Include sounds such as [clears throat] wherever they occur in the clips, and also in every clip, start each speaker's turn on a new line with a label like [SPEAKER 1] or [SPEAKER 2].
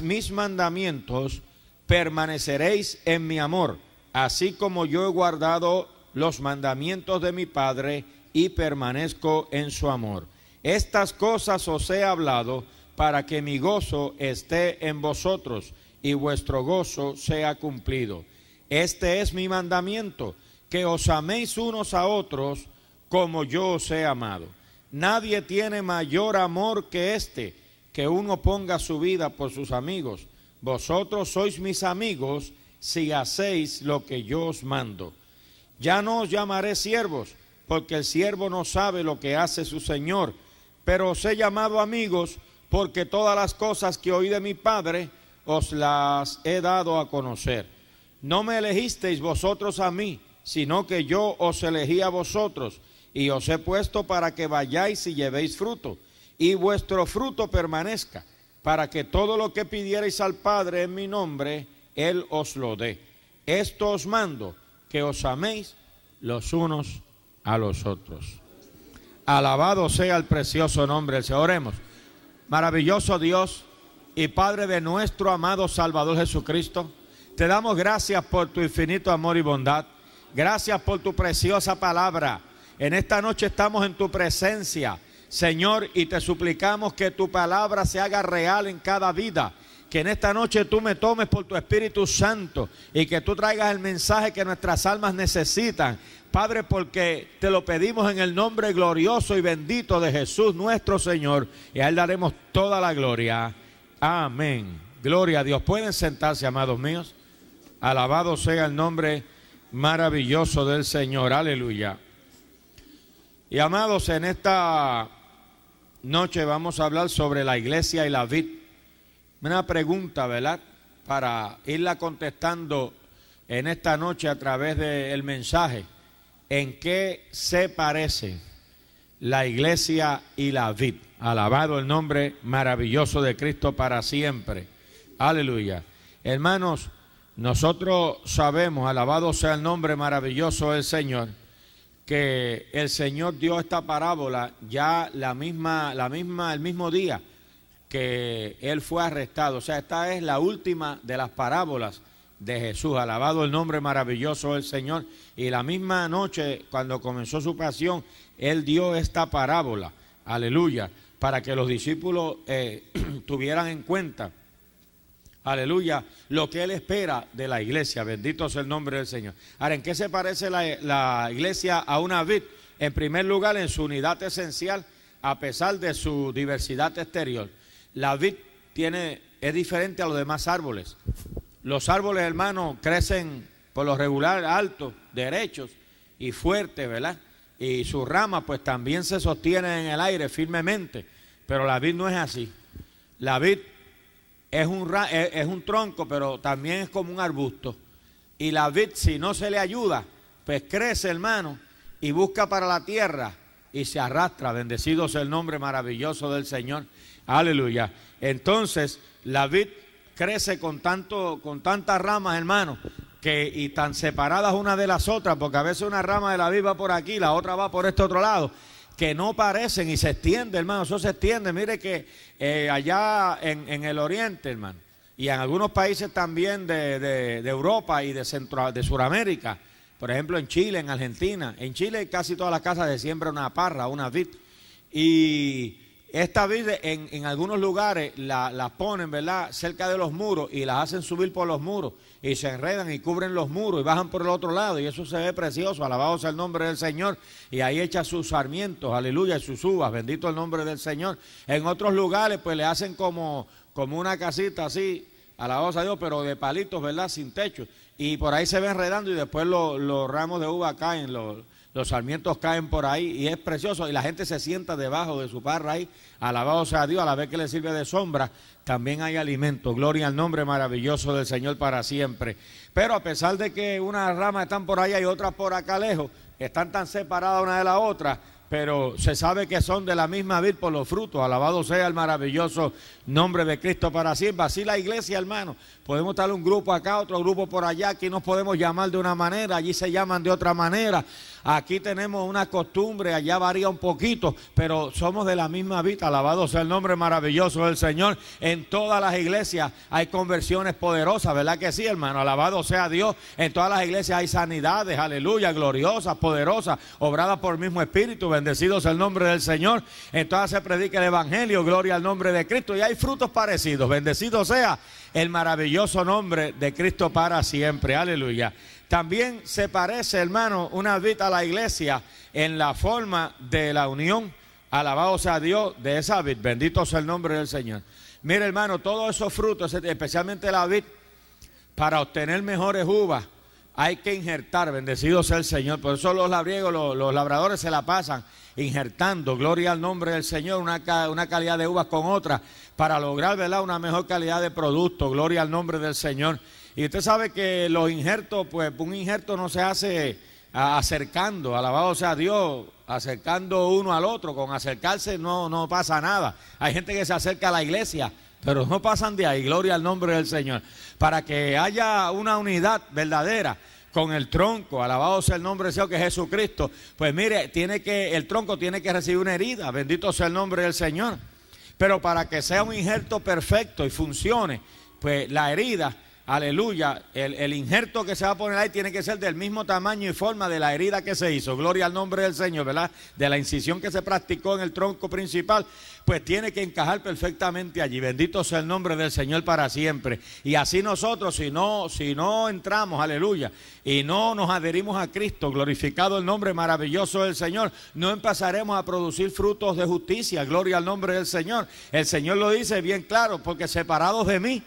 [SPEAKER 1] mis mandamientos, permaneceréis en mi amor, así como yo he guardado los mandamientos de mi Padre y permanezco en su amor. Estas cosas os he hablado para que mi gozo esté en vosotros y vuestro gozo sea cumplido. Este es mi mandamiento, que os améis unos a otros como yo os he amado. Nadie tiene mayor amor que este que uno ponga su vida por sus amigos. Vosotros sois mis amigos si hacéis lo que yo os mando. Ya no os llamaré siervos, porque el siervo no sabe lo que hace su Señor, pero os he llamado amigos porque todas las cosas que oí de mi Padre os las he dado a conocer. No me elegisteis vosotros a mí, sino que yo os elegí a vosotros y os he puesto para que vayáis y llevéis fruto y vuestro fruto permanezca, para que todo lo que pidierais al Padre en mi nombre, Él os lo dé. Esto os mando, que os améis los unos a los otros. Alabado sea el precioso nombre del Señor. Oremos. Maravilloso Dios y Padre de nuestro amado Salvador Jesucristo, te damos gracias por tu infinito amor y bondad. Gracias por tu preciosa palabra. En esta noche estamos en tu presencia Señor, y te suplicamos que tu palabra se haga real en cada vida. Que en esta noche tú me tomes por tu Espíritu Santo y que tú traigas el mensaje que nuestras almas necesitan. Padre, porque te lo pedimos en el nombre glorioso y bendito de Jesús nuestro Señor. Y a Él daremos toda la gloria. Amén. Gloria a Dios. Pueden sentarse, amados míos. Alabado sea el nombre maravilloso del Señor. Aleluya. Y amados, en esta noche vamos a hablar sobre la iglesia y la vid. Una pregunta, ¿verdad? Para irla contestando en esta noche a través del mensaje. ¿En qué se parece la iglesia y la vid? Alabado el nombre maravilloso de Cristo para siempre. Aleluya. Hermanos, nosotros sabemos, alabado sea el nombre maravilloso del Señor que el Señor dio esta parábola ya la misma, la misma, el mismo día que él fue arrestado. O sea, esta es la última de las parábolas de Jesús. Alabado el nombre maravilloso del Señor. Y la misma noche, cuando comenzó su pasión, él dio esta parábola. Aleluya. Para que los discípulos eh, [clears throat] tuvieran en cuenta Aleluya. Lo que Él espera de la iglesia. Bendito es el nombre del Señor. Ahora, ¿en qué se parece la, iglesia a una vid? En primer lugar, en su unidad esencial, a pesar de su diversidad exterior. La vid tiene, es diferente a los demás árboles. Los árboles, hermanos, crecen por lo regular altos, derechos y fuertes, ¿verdad? Y sus ramas, pues también se sostienen en el aire firmemente. Pero la vid no es así. La vid es un, es un tronco, pero también es como un arbusto. Y la vid, si no se le ayuda, pues crece, hermano, y busca para la tierra y se arrastra. Bendecido el nombre maravilloso del Señor. Aleluya. Entonces, la vid crece con, tanto, con tantas ramas, hermano, que, y tan separadas una de las otras, porque a veces una rama de la vid va por aquí, la otra va por este otro lado que no parecen y se extiende, hermano. Eso se extiende. Mire que eh, allá en, el oriente, hermano, y en algunos países también de, Europa y de, Centro, de Sudamérica, por ejemplo en Chile, en Argentina. En Chile casi todas las casas de siembra una parra, una vid. Y esta vida en, algunos lugares la, ponen, ¿verdad?, cerca de los muros y las hacen subir por los muros y se enredan y cubren los muros y bajan por el otro lado y eso se ve precioso, alabado sea el nombre del Señor y ahí echa sus sarmientos, aleluya, y sus uvas, bendito el nombre del Señor. En otros lugares pues le hacen como, como una casita así, alabado sea Dios, pero de palitos, ¿verdad?, sin techo y por ahí se ve enredando y después los ramos de uva caen, los los sarmientos caen por ahí y es precioso y la gente se sienta debajo de su parra ahí, alabado sea Dios, a la vez que le sirve de sombra, también hay alimento, gloria al nombre maravilloso del Señor para siempre. Pero a pesar de que unas ramas están por allá y otras por acá lejos, están tan separadas una de la otra, pero se sabe que son de la misma vid por los frutos, alabado sea el maravilloso Nombre de Cristo para siempre. Así la iglesia, hermano. Podemos estar un grupo acá, otro grupo por allá. Aquí nos podemos llamar de una manera, allí se llaman de otra manera. Aquí tenemos una costumbre, allá varía un poquito, pero somos de la misma vida. Alabado sea el nombre maravilloso del Señor. En todas las iglesias hay conversiones poderosas, ¿verdad que sí, hermano? Alabado sea Dios. En todas las iglesias hay sanidades, aleluya, gloriosas, poderosas, obradas por el mismo Espíritu. Bendecido sea el nombre del Señor. En todas se predica el Evangelio, gloria al nombre de Cristo. Y hay frutos parecidos. Bendecido sea el maravilloso nombre de Cristo para siempre. Aleluya. También se parece, hermano, una vid a la iglesia en la forma de la unión. Alabado sea Dios de esa vid. Bendito sea el nombre del Señor. Mire, hermano, todos esos frutos, especialmente la vid, para obtener mejores uvas, hay que injertar, bendecido sea el Señor. Por eso los labriegos, los, labradores se la pasan injertando, gloria al nombre del Señor, una, calidad de uvas con otra, para lograr ¿verdad? una mejor calidad de producto, gloria al nombre del Señor. Y usted sabe que los injertos, pues un injerto no se hace acercando, alabado sea Dios, acercando uno al otro, con acercarse no, no pasa nada. Hay gente que se acerca a la iglesia pero no pasan de ahí, gloria al nombre del Señor, para que haya una unidad verdadera con el tronco, alabado sea el nombre del Señor que es Jesucristo. Pues mire, tiene que el tronco tiene que recibir una herida, bendito sea el nombre del Señor. Pero para que sea un injerto perfecto y funcione, pues la herida Aleluya. El, injerto que se va a poner ahí tiene que ser del mismo tamaño y forma de la herida que se hizo. Gloria al nombre del Señor, ¿verdad? De la incisión que se practicó en el tronco principal. Pues tiene que encajar perfectamente allí. Bendito sea el nombre del Señor para siempre. Y así nosotros, si no, si no entramos, aleluya, y no nos adherimos a Cristo, glorificado el nombre maravilloso del Señor, no empezaremos a producir frutos de justicia. Gloria al nombre del Señor. El Señor lo dice bien claro, porque separados de mí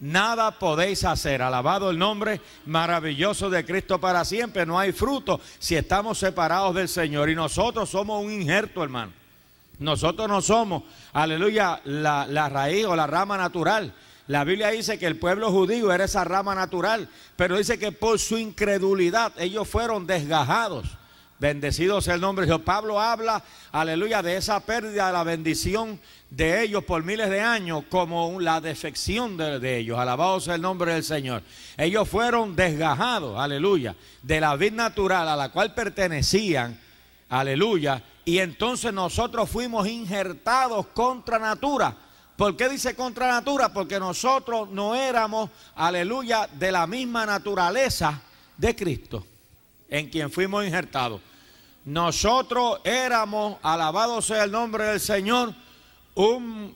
[SPEAKER 1] Nada podéis hacer. Alabado el nombre maravilloso de Cristo para siempre. No hay fruto si estamos separados del Señor. Y nosotros somos un injerto, hermano. Nosotros no somos, aleluya, la, raíz o la rama natural. La Biblia dice que el pueblo judío era esa rama natural, pero dice que por su incredulidad ellos fueron desgajados. Bendecido sea el nombre de Dios. Pablo habla, aleluya, de esa pérdida de la bendición de ellos por miles de años como la defección de, ellos. Alabado sea el nombre del Señor. Ellos fueron desgajados, aleluya, de la vida natural a la cual pertenecían, aleluya. Y entonces nosotros fuimos injertados contra natura. ¿Por qué dice contra natura? Porque nosotros no éramos, aleluya, de la misma naturaleza de Cristo en quien fuimos injertados. Nosotros éramos, alabado sea el nombre del Señor, un,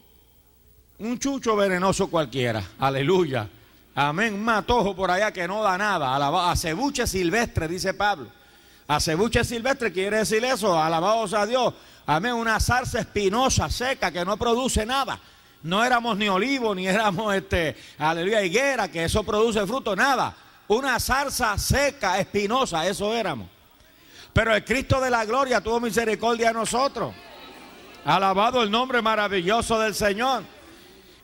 [SPEAKER 1] un chucho venenoso cualquiera. Aleluya. Amén. Un matojo por allá que no da nada. Alabado, acebuche silvestre, dice Pablo. Acebuche silvestre quiere decir eso. Alabado sea Dios. Amén. Una zarza espinosa, seca, que no produce nada. No éramos ni olivo, ni éramos este, aleluya, higuera, que eso produce fruto, nada una zarza seca, espinosa, eso éramos. Pero el Cristo de la gloria tuvo misericordia a nosotros. Alabado el nombre maravilloso del Señor.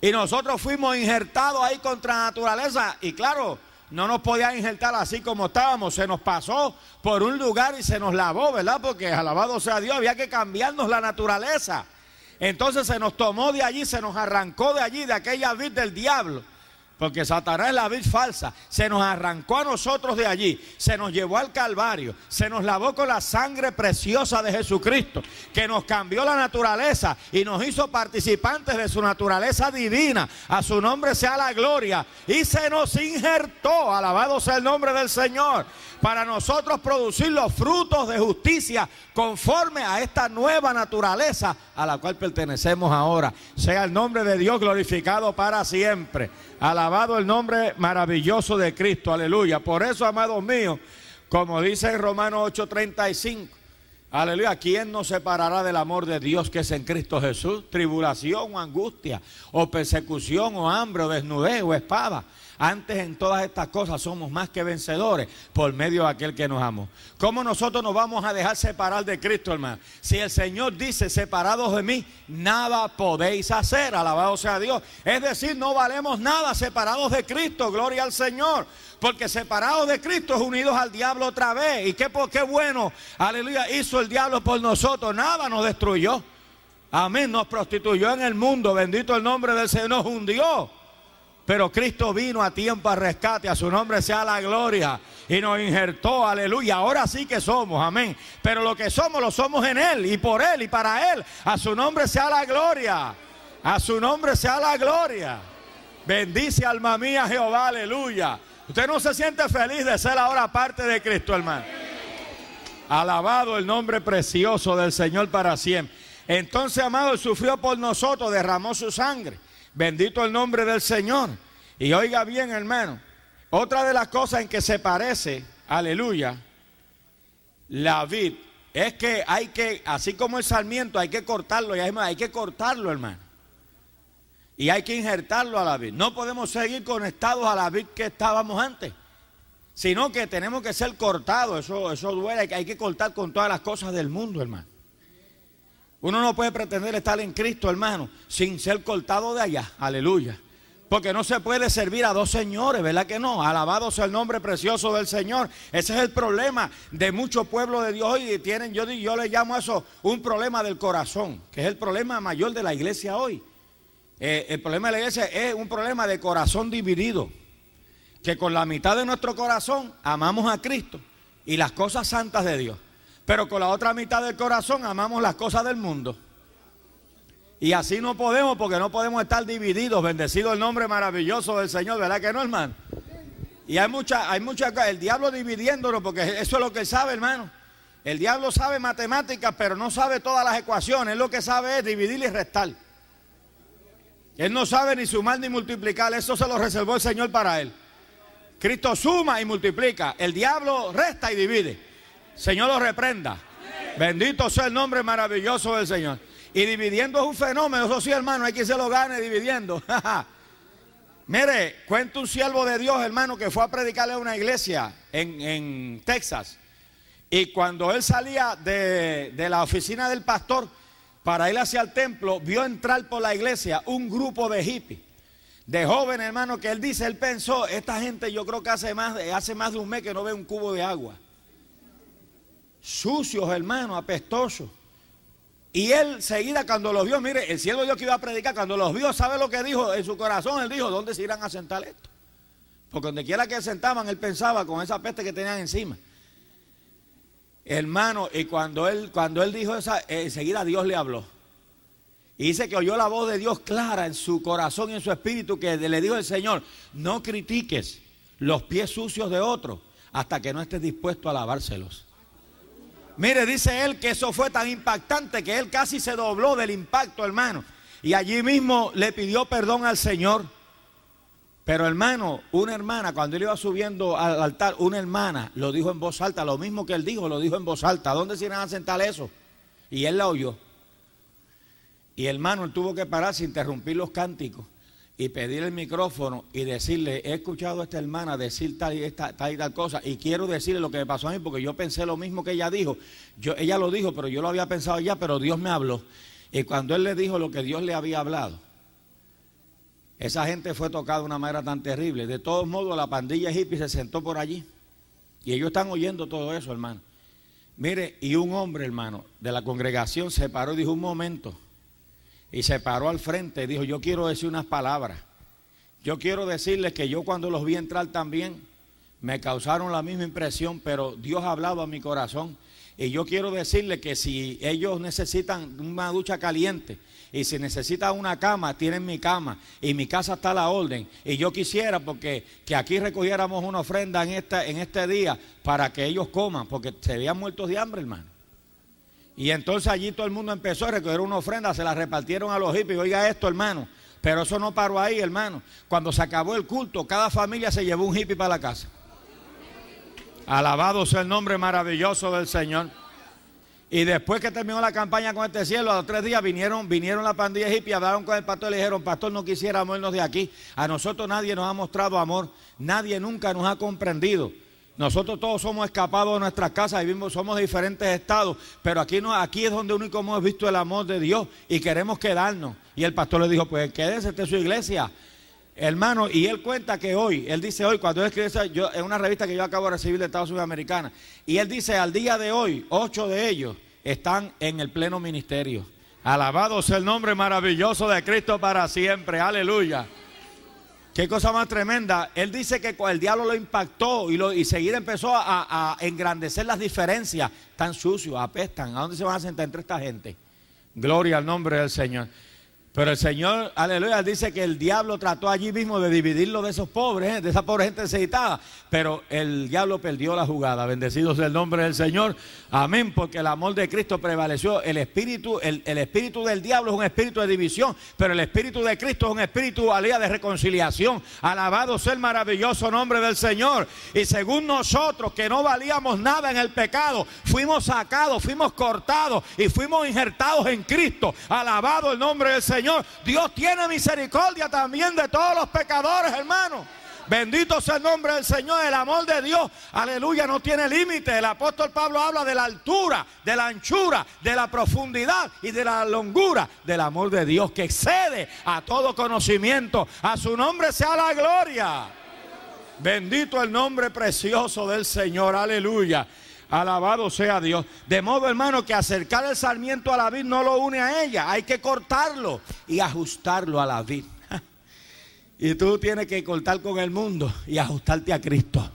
[SPEAKER 1] Y nosotros fuimos injertados ahí contra naturaleza. Y claro, no nos podían injertar así como estábamos. Se nos pasó por un lugar y se nos lavó, ¿verdad? Porque alabado sea Dios, había que cambiarnos la naturaleza. Entonces se nos tomó de allí, se nos arrancó de allí, de aquella vid del diablo. Porque Satanás es la vid falsa. Se nos arrancó a nosotros de allí. Se nos llevó al Calvario. Se nos lavó con la sangre preciosa de Jesucristo. Que nos cambió la naturaleza y nos hizo participantes de su naturaleza divina. A su nombre sea la gloria. Y se nos injertó. Alabado sea el nombre del Señor para nosotros producir los frutos de justicia conforme a esta nueva naturaleza a la cual pertenecemos ahora. Sea el nombre de Dios glorificado para siempre. Alabado el nombre maravilloso de Cristo. Aleluya. Por eso, amados míos, como dice en Romanos 8:35, Aleluya, ¿quién nos separará del amor de Dios que es en Cristo Jesús? Tribulación o angustia, o persecución o hambre, o desnudez o espada. Antes en todas estas cosas somos más que vencedores por medio de aquel que nos amó. ¿Cómo nosotros nos vamos a dejar separar de Cristo, hermano? Si el Señor dice, separados de mí, nada podéis hacer, alabado sea Dios. Es decir, no valemos nada separados de Cristo, gloria al Señor. Porque separados de Cristo es unidos al diablo otra vez. Y qué, por qué bueno, aleluya, hizo el diablo por nosotros. Nada nos destruyó. Amén, nos prostituyó en el mundo. Bendito el nombre del Señor, nos hundió. Pero Cristo vino a tiempo a rescate, a su nombre sea la gloria. Y nos injertó, aleluya. Ahora sí que somos, amén. Pero lo que somos lo somos en Él y por Él y para Él. A su nombre sea la gloria. A su nombre sea la gloria. Bendice alma mía Jehová, aleluya. Usted no se siente feliz de ser ahora parte de Cristo, hermano. Alabado el nombre precioso del Señor para siempre. Entonces, amado, sufrió por nosotros, derramó su sangre. Bendito el nombre del Señor. Y oiga bien, hermano, otra de las cosas en que se parece, aleluya, la vid, es que hay que, así como el sarmiento, hay que cortarlo, y además hay que cortarlo, hermano. Y hay que injertarlo a la vid. No podemos seguir conectados a la vid que estábamos antes, sino que tenemos que ser cortados. Eso, eso duele, hay que cortar con todas las cosas del mundo, hermano. Uno no puede pretender estar en Cristo, hermano, sin ser cortado de allá. Aleluya. Porque no se puede servir a dos señores, ¿verdad que no? Alabado sea el nombre precioso del Señor. Ese es el problema de muchos pueblos de Dios hoy. Tienen, yo, yo le llamo eso un problema del corazón, que es el problema mayor de la iglesia hoy. Eh, el problema de la iglesia es un problema de corazón dividido. Que con la mitad de nuestro corazón amamos a Cristo y las cosas santas de Dios. Pero con la otra mitad del corazón amamos las cosas del mundo. Y así no podemos porque no podemos estar divididos. Bendecido el nombre maravilloso del Señor, ¿verdad que no, hermano? Y hay mucha, hay mucha, el diablo dividiéndonos porque eso es lo que sabe, hermano. El diablo sabe matemáticas, pero no sabe todas las ecuaciones. Él lo que sabe es dividir y restar. Él no sabe ni sumar ni multiplicar. Eso se lo reservó el Señor para él. Cristo suma y multiplica. El diablo resta y divide. Señor lo reprenda. Bendito sea el nombre maravilloso del Señor. Y dividiendo es un fenómeno, eso sí, hermano, hay quien se lo gane dividiendo. [laughs] Mire, cuenta un siervo de Dios, hermano, que fue a predicarle a una iglesia en, Texas. Y cuando él salía de, la oficina del pastor para ir hacia el templo, vio entrar por la iglesia un grupo de hippies, de jóvenes, hermano, que él dice, él pensó, esta gente yo creo que hace más, hace más de un mes que no ve un cubo de agua sucios, hermano, apestosos. Y él seguida cuando los vio, mire, el cielo Dios que iba a predicar, cuando los vio, ¿sabe lo que dijo? En su corazón él dijo, ¿dónde se irán a sentar esto? Porque donde quiera que sentaban, él pensaba con esa peste que tenían encima. Hermano, y cuando él, cuando él dijo esa, eh, enseguida Dios le habló. Y dice que oyó la voz de Dios clara en su corazón y en su espíritu que le dijo el Señor, no critiques los pies sucios de otro hasta que no estés dispuesto a lavárselos. Mire, dice él que eso fue tan impactante que él casi se dobló del impacto, hermano. Y allí mismo le pidió perdón al Señor. Pero hermano, una hermana, cuando él iba subiendo al altar, una hermana lo dijo en voz alta, lo mismo que él dijo, lo dijo en voz alta. ¿Dónde se iban a sentar eso? Y él la oyó. Y hermano, él tuvo que parar sin interrumpir los cánticos y pedir el micrófono y decirle, he escuchado a esta hermana decir tal y, esta, tal cosa y quiero decirle lo que me pasó a mí porque yo pensé lo mismo que ella dijo. Yo, ella lo dijo, pero yo lo había pensado ya, pero Dios me habló. Y cuando él le dijo lo que Dios le había hablado, esa gente fue tocada de una manera tan terrible. De todos modos, la pandilla hippie se sentó por allí y ellos están oyendo todo eso, hermano. Mire, y un hombre, hermano, de la congregación se paró y dijo, un momento, y se paró al frente y dijo, yo quiero decir unas palabras. Yo quiero decirles que yo cuando los vi entrar también, me causaron la misma impresión, pero Dios hablaba a mi corazón. Y yo quiero decirles que si ellos necesitan una ducha caliente y si necesitan una cama, tienen mi cama y mi casa está a la orden. Y yo quisiera porque que aquí recogiéramos una ofrenda en, esta, en este día para que ellos coman, porque se veían muertos de hambre, hermano. Y entonces allí todo el mundo empezó a recoger una ofrenda, se la repartieron a los hippies. Oiga esto, hermano. Pero eso no paró ahí, hermano. Cuando se acabó el culto, cada familia se llevó un hippie para la casa. Alabado sea el nombre maravilloso del Señor. Y después que terminó la campaña con este cielo, a los tres días vinieron, vinieron la pandilla hippie, hablaron con el pastor y le dijeron, pastor, no quisiéramos irnos de aquí. A nosotros nadie nos ha mostrado amor, nadie nunca nos ha comprendido. Nosotros todos somos escapados de nuestras casas, y somos de diferentes estados, pero aquí, no, aquí es donde único hemos visto el amor de Dios y queremos quedarnos. Y el pastor le dijo, pues quédese, en su iglesia. Hermano, y él cuenta que hoy, él dice hoy, cuando yo escribe en una revista que yo acabo de recibir de Estados Unidos Americana, y él dice, al día de hoy, ocho de ellos están en el pleno ministerio. Alabado sea el nombre maravilloso de Cristo para siempre. Aleluya. Qué cosa más tremenda. Él dice que el diablo lo impactó y, lo, y seguida empezó a, a, engrandecer las diferencias. Tan sucios, apestan. ¿A dónde se van a sentar entre esta gente? Gloria al nombre del Señor. Pero el Señor, aleluya, dice que el diablo trató allí mismo de dividirlo de esos pobres, ¿eh? de esa pobre gente necesitada. Pero el diablo perdió la jugada. Bendecido sea el nombre del Señor. Amén, porque el amor de Cristo prevaleció. El espíritu, el, espíritu del diablo es un espíritu de división, pero el espíritu de Cristo es un espíritu, alía de reconciliación. Alabado sea el maravilloso nombre del Señor. Y según nosotros, que no valíamos nada en el pecado, fuimos sacados, fuimos cortados y fuimos injertados en Cristo. Alabado el nombre del Señor. Dios tiene misericordia también de todos los pecadores, hermano. Bendito sea el nombre del Señor, el amor de Dios, aleluya, no tiene límite. El apóstol Pablo habla de la altura, de la anchura, de la profundidad y de la longura del amor de Dios que excede a todo conocimiento. A su nombre sea la gloria. Bendito el nombre precioso del Señor, aleluya. Alabado sea Dios. De modo, hermano, que acercar el sarmiento a la vid no lo une a ella. Hay que cortarlo y ajustarlo a la vid. [laughs] Y tú tienes que cortar con el mundo y ajustarte a Cristo.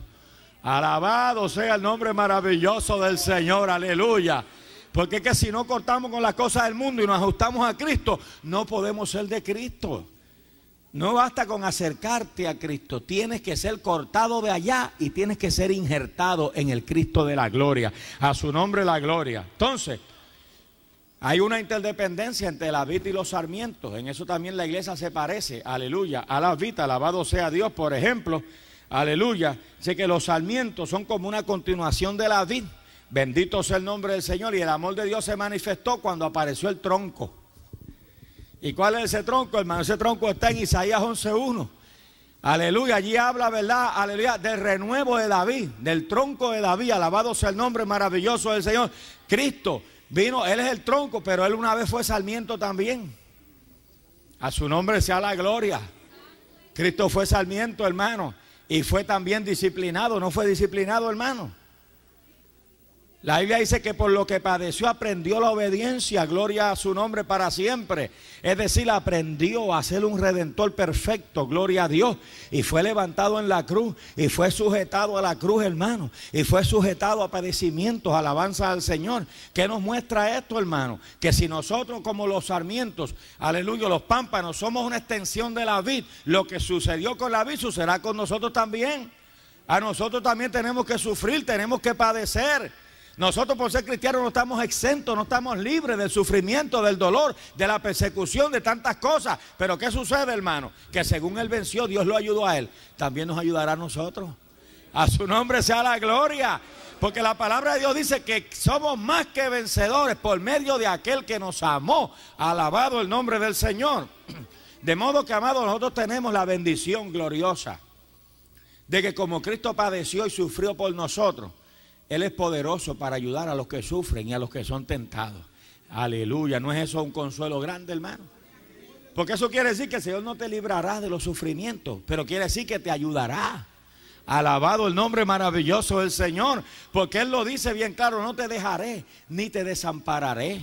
[SPEAKER 1] Alabado sea el nombre maravilloso del Señor. Aleluya. Porque es que si no cortamos con las cosas del mundo y nos ajustamos a Cristo, no podemos ser de Cristo. No basta con acercarte a Cristo, tienes que ser cortado de allá y tienes que ser injertado en el Cristo de la gloria. A su nombre la gloria. Entonces, hay una interdependencia entre la vid y los sarmientos. En eso también la iglesia se parece. Aleluya. A la vid, alabado sea Dios, por ejemplo. Aleluya. Sé que los sarmientos son como una continuación de la vid. Bendito sea el nombre del Señor. Y el amor de Dios se manifestó cuando apareció el tronco. ¿Y cuál es ese tronco, hermano? Ese tronco está en Isaías 11.1. Aleluya, allí habla, ¿verdad? Aleluya, del renuevo de David, del tronco de David. Alabado sea el nombre maravilloso del Señor. Cristo vino, Él es el tronco, pero Él una vez fue sarmiento también. A su nombre sea la gloria. Cristo fue sarmiento, hermano, y fue también disciplinado. ¿No fue disciplinado, hermano? La Biblia dice que por lo que padeció aprendió la obediencia, gloria a su nombre para siempre. Es decir, aprendió a ser un redentor perfecto, gloria a Dios. Y fue levantado en la cruz, y fue sujetado a la cruz, hermano. Y fue sujetado a padecimientos, alabanza al Señor. ¿Qué nos muestra esto, hermano? Que si nosotros como los sarmientos, aleluya, los pámpanos, somos una extensión de la vid, lo que sucedió con la vid sucederá con nosotros también. A nosotros también tenemos que sufrir, tenemos que padecer. Nosotros por ser cristianos no estamos exentos, no estamos libres del sufrimiento, del dolor, de la persecución, de tantas cosas. Pero ¿qué sucede, hermano? Que según Él venció, Dios lo ayudó a Él. También nos ayudará a nosotros. A su nombre sea la gloria. Porque la palabra de Dios dice que somos más que vencedores por medio de aquel que nos amó. Alabado el nombre del Señor. [clears throat] De modo que, amados, nosotros tenemos la bendición gloriosa de que como Cristo padeció y sufrió por nosotros, él es poderoso para ayudar a los que sufren y a los que son tentados. Aleluya, ¿no es eso un consuelo grande, hermano? Porque eso quiere decir que el Señor no te librará de los sufrimientos, pero quiere decir que te ayudará. Alabado el nombre maravilloso del Señor, porque Él lo dice bien claro, no te dejaré ni te desampararé.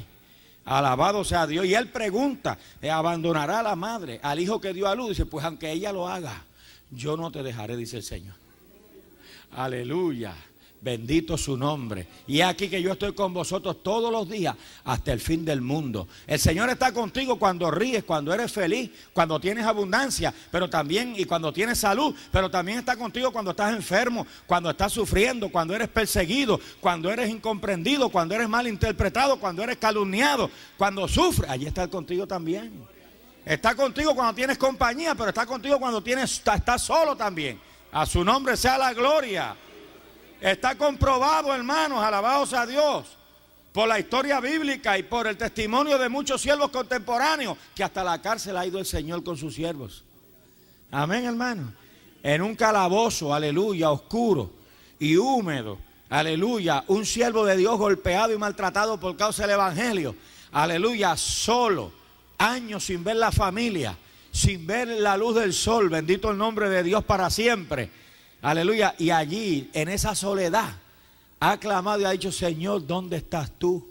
[SPEAKER 1] Alabado sea Dios. Y Él pregunta, ¿abandonará a la madre, al hijo que dio a luz? Dice, pues aunque ella lo haga, yo no te dejaré, dice el Señor. Aleluya. Bendito su nombre. Y aquí que yo estoy con vosotros todos los días hasta el fin del mundo. El Señor está contigo cuando ríes, cuando eres feliz, cuando tienes abundancia, pero también y cuando tienes salud, pero también está contigo cuando estás enfermo, cuando estás sufriendo, cuando eres perseguido, cuando eres incomprendido, cuando eres malinterpretado, cuando eres calumniado, cuando sufres. Allí está contigo también. Está contigo cuando tienes compañía, pero está contigo cuando tienes, solo también. A su nombre sea la gloria. Está comprobado, hermanos, alabados a Dios, por la historia bíblica y por el testimonio de muchos siervos contemporáneos, que hasta la cárcel ha ido el Señor con sus siervos. Amén, hermano. En un calabozo, aleluya, oscuro y húmedo, aleluya, un siervo de Dios golpeado y maltratado por causa del Evangelio, aleluya, solo, años sin ver la familia, sin ver la luz del sol, bendito el nombre de Dios para siempre Aleluya. Y allí, en esa soledad, ha clamado y ha dicho, Señor, ¿dónde estás tú?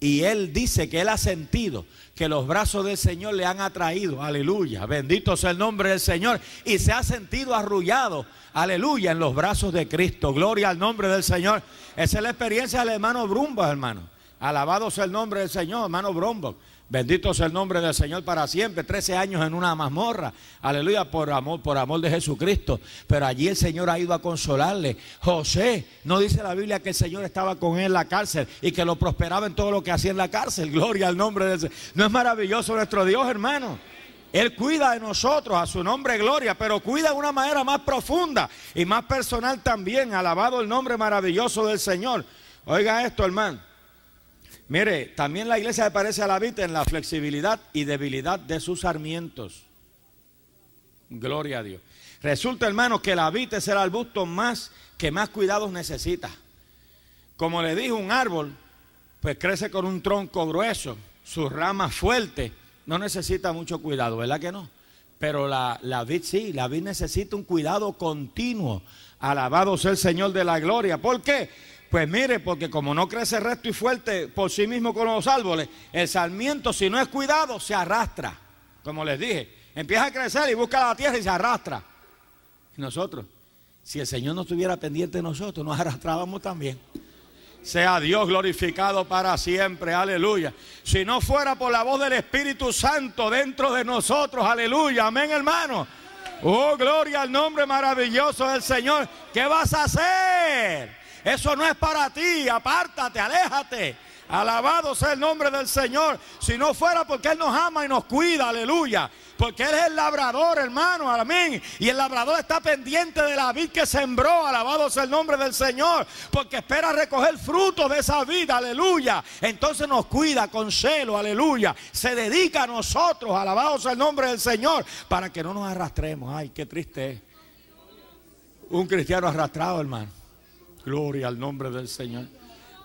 [SPEAKER 1] Y él dice que él ha sentido que los brazos del Señor le han atraído. Aleluya. Bendito sea el nombre del Señor. Y se ha sentido arrullado. Aleluya. En los brazos de Cristo. Gloria al nombre del Señor. Esa es la experiencia del hermano Brumba, hermano. Alabado sea el nombre del Señor, hermano Brombo. Bendito sea el nombre del Señor para siempre. Trece años en una mazmorra. Aleluya, por amor, por amor de Jesucristo. Pero allí el Señor ha ido a consolarle. José, no dice la Biblia que el Señor estaba con él en la cárcel y que lo prosperaba en todo lo que hacía en la cárcel. Gloria al nombre del Señor. ¿No es maravilloso nuestro Dios, hermano? Él cuida de nosotros, a su nombre gloria, pero cuida de una manera más profunda y más personal también. Alabado el nombre maravilloso del Señor. Oiga esto, hermano. Mire, también la iglesia se parece a la en la flexibilidad y debilidad de sus sarmientos. Gloria a Dios. Resulta, hermano, que la vid es el arbusto más que más cuidados necesita. Como le dije, un árbol, pues crece con un tronco grueso, sus ramas fuertes, no necesita mucho cuidado, ¿verdad que no? Pero la, la vid sí, la vid necesita un cuidado continuo. Alabado sea el Señor de la gloria. ¿Por qué? Pues mire, porque como no crece recto y fuerte por sí mismo con los árboles, el sarmiento, si no es cuidado, se arrastra. Como les dije, empieza a crecer y busca la tierra y se arrastra. Y nosotros, si el Señor no estuviera pendiente de nosotros, nos arrastrábamos también. Sea Dios glorificado para siempre, aleluya. Si no fuera por la voz del Espíritu Santo dentro de nosotros, aleluya, amén hermano. Oh, gloria al nombre maravilloso del Señor. ¿Qué vas a hacer? Eso no es para ti. Apártate, aléjate. Alabado sea el nombre del Señor. Si no fuera porque Él nos ama y nos cuida, aleluya. Porque Él es el labrador, hermano, amén. Y el labrador está pendiente de la vid que sembró, alabado sea el nombre del Señor. Porque espera recoger frutos de esa vida, aleluya. Entonces nos cuida con celo, aleluya. Se dedica a nosotros, alabado sea el nombre del Señor, para que no nos arrastremos. Ay, qué triste es. Un cristiano arrastrado, hermano. Gloria al nombre del Señor.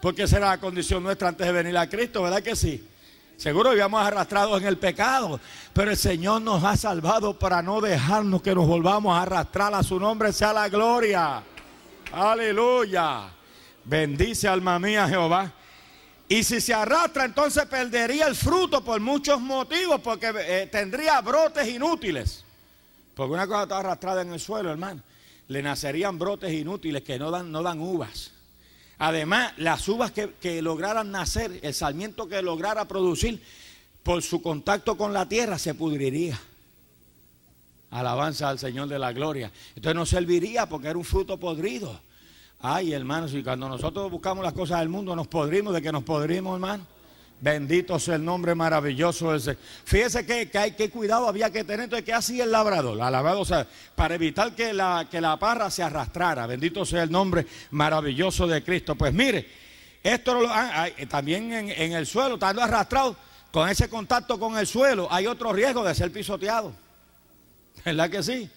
[SPEAKER 1] Porque esa era la condición nuestra antes de venir a Cristo, ¿verdad que sí? Seguro habíamos arrastrados en el pecado, pero el Señor nos ha salvado para no dejarnos que nos volvamos a arrastrar. A su nombre sea la gloria. Aleluya. Bendice alma mía Jehová. Y si se arrastra, entonces perdería el fruto por muchos motivos, porque eh, tendría brotes inútiles. Porque una cosa está arrastrada en el suelo, hermano le nacerían brotes inútiles que no dan, no dan uvas. Además, las uvas que, lograran nacer, el salmiento que lograra producir, por su contacto con la tierra se pudriría. Alabanza al Señor de la gloria. Entonces no serviría porque era un fruto podrido. Ay, hermanos, y cuando nosotros buscamos las cosas del mundo, nos podrimos de que nos podrimos, hermano. Bendito sea el nombre maravilloso ese. Fíjese que, hay que cuidado había que tener. Entonces, ¿qué hacía el labrador? Alabado o sea, para evitar que la, que la parra se arrastrara. Bendito sea el nombre maravilloso de Cristo. Pues mire, esto lo, eh, también en, en, el suelo, estando arrastrado, con ese contacto con el suelo, hay otro riesgo de ser pisoteado. [laughs] ¿Verdad que sí?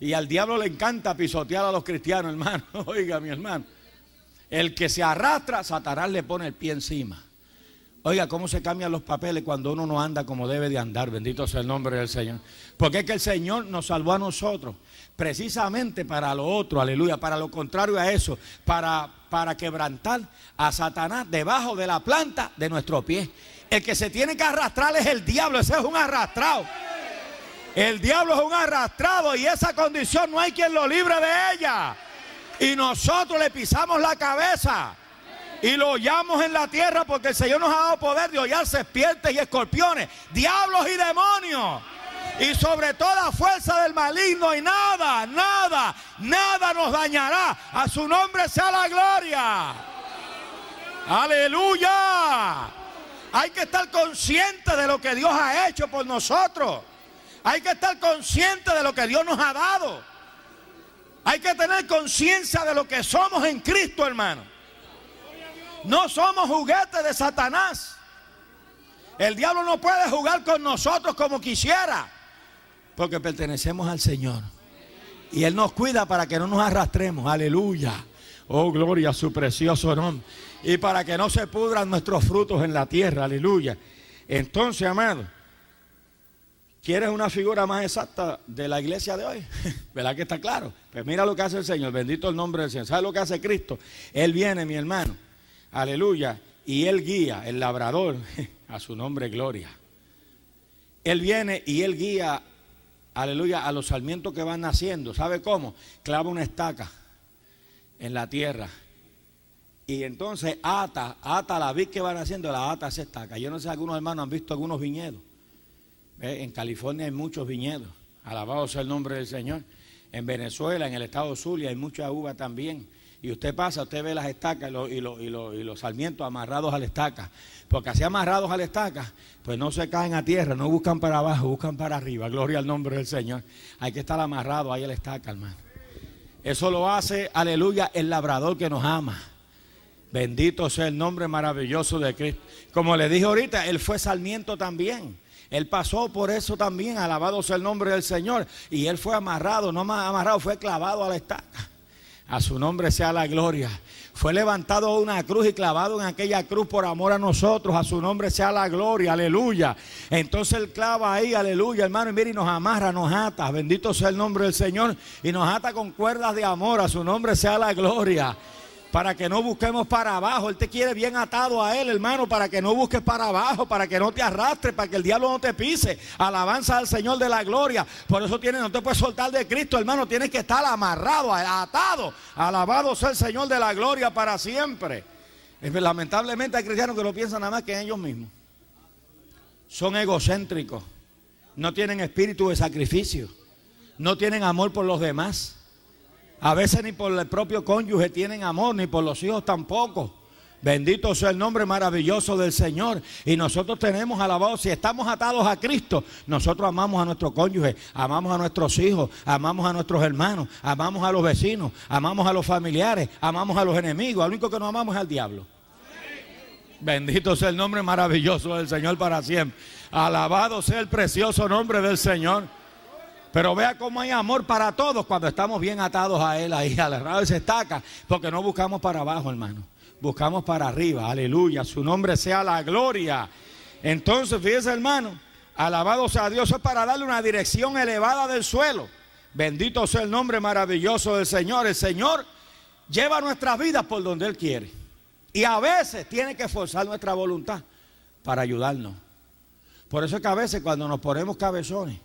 [SPEAKER 1] Y al diablo le encanta pisotear a los cristianos, [laughs] hermano. Oiga, mi hermano. El que se arrastra, Satanás le pone el pie encima. Oiga, cómo se cambian los papeles cuando uno no anda como debe de andar. Bendito sea el nombre del Señor. Porque es que el Señor nos salvó a nosotros. Precisamente para lo otro, aleluya. Para lo contrario a eso. Para, para quebrantar a Satanás debajo de la planta de nuestro pie. El que se tiene que arrastrar es el diablo. Ese es un arrastrado. El diablo es un arrastrado y esa condición no hay quien lo libre de ella. Y nosotros le pisamos la cabeza. Y lo hallamos en la tierra porque el Señor nos ha dado poder de hollar serpientes y escorpiones, diablos y demonios. Y sobre toda fuerza del maligno y nada, nada, nada nos dañará. A su nombre sea la gloria. Aleluya. Hay que estar consciente de lo que Dios ha hecho por nosotros. Hay que estar consciente de lo que Dios nos ha dado. Hay que tener conciencia de lo que somos en Cristo, hermano. No somos juguetes de Satanás. El diablo no puede jugar con nosotros como quisiera, porque pertenecemos al Señor. Y Él nos cuida para que no nos arrastremos. Aleluya. Oh, gloria a su precioso nombre. Y para que no se pudran nuestros frutos en la tierra. Aleluya. Entonces, amado, ¿quieres una figura más exacta de la iglesia de hoy? [laughs] ¿Verdad que está claro? Pues mira lo que hace el Señor. Bendito el nombre del Señor. ¿Sabe lo que hace Cristo? Él viene, mi hermano. Aleluya. Y Él guía, el labrador, [laughs] a su nombre gloria. Él viene y Él guía, aleluya, a los sarmientos que van naciendo. ¿Sabe cómo? Clava una estaca en la tierra. Y entonces ata, ata la vid que van haciendo, la ata se estaca. Yo no sé, si algunos hermanos han visto algunos viñedos. En California hay muchos viñedos. Alabado sea el nombre del Señor. En Venezuela, en el estado Zulia, hay mucha uva también. Y usted pasa, usted ve las estacas y, los, sarmientos amarrados a la estaca. Porque así amarrados a la estaca, pues no se caen a tierra, no buscan para abajo, buscan para arriba. Gloria al nombre del Señor. Hay que estar amarrado ahí a la estaca, hermano. Eso lo hace, aleluya, el labrador que nos ama. Bendito sea el nombre maravilloso de Cristo. Como le dije ahorita, él fue sarmiento también. Él pasó por eso también, alabado sea el nombre del Señor. Y él fue amarrado, no amarrado, fue clavado a la estaca. A su nombre sea la gloria. Fue levantado una cruz y clavado en aquella cruz por amor a nosotros. A su nombre sea la gloria. Aleluya. Entonces él clava ahí. Aleluya, hermano. Y mire, y nos amarra, nos ata. Bendito sea el nombre del Señor. Y nos ata con cuerdas de amor. A su nombre sea la gloria para que no busquemos para abajo. Él te quiere bien atado a Él, hermano, para que no busques para abajo, para que no te arrastre, para que el diablo no te pise. Alabanza al Señor de la gloria. Por eso tienes, no te puedes soltar de Cristo, hermano. Tienes que estar amarrado, atado. Alabado sea el Señor de la gloria para siempre. Lamentablemente hay cristianos que lo piensan nada más que en ellos mismos. Son egocéntricos. No tienen espíritu de sacrificio. No tienen amor por los demás. A veces ni por el propio cónyuge tienen amor, ni por los hijos tampoco. Bendito sea el nombre maravilloso del Señor. Y nosotros tenemos alabado. Si estamos atados a Cristo, nosotros amamos a nuestro cónyuge, amamos a nuestros hijos, amamos a nuestros hermanos, amamos a los vecinos, amamos a los familiares, amamos a los enemigos. Lo único que no amamos es al diablo. Bendito sea el nombre maravilloso del Señor para siempre. Alabado sea el precioso nombre del Señor. Pero vea cómo hay amor para todos cuando estamos bien atados a Él, ahí alerrado y se estaca, porque no buscamos para abajo, hermano. Buscamos para arriba, aleluya. Su nombre sea la gloria. Entonces, fíjese, hermano, alabado sea Dios, es para darle una dirección elevada del suelo. Bendito sea el nombre maravilloso del Señor. El Señor lleva nuestras vidas por donde Él quiere. Y a veces tiene que forzar nuestra voluntad para ayudarnos. Por eso es que a veces cuando nos ponemos cabezones,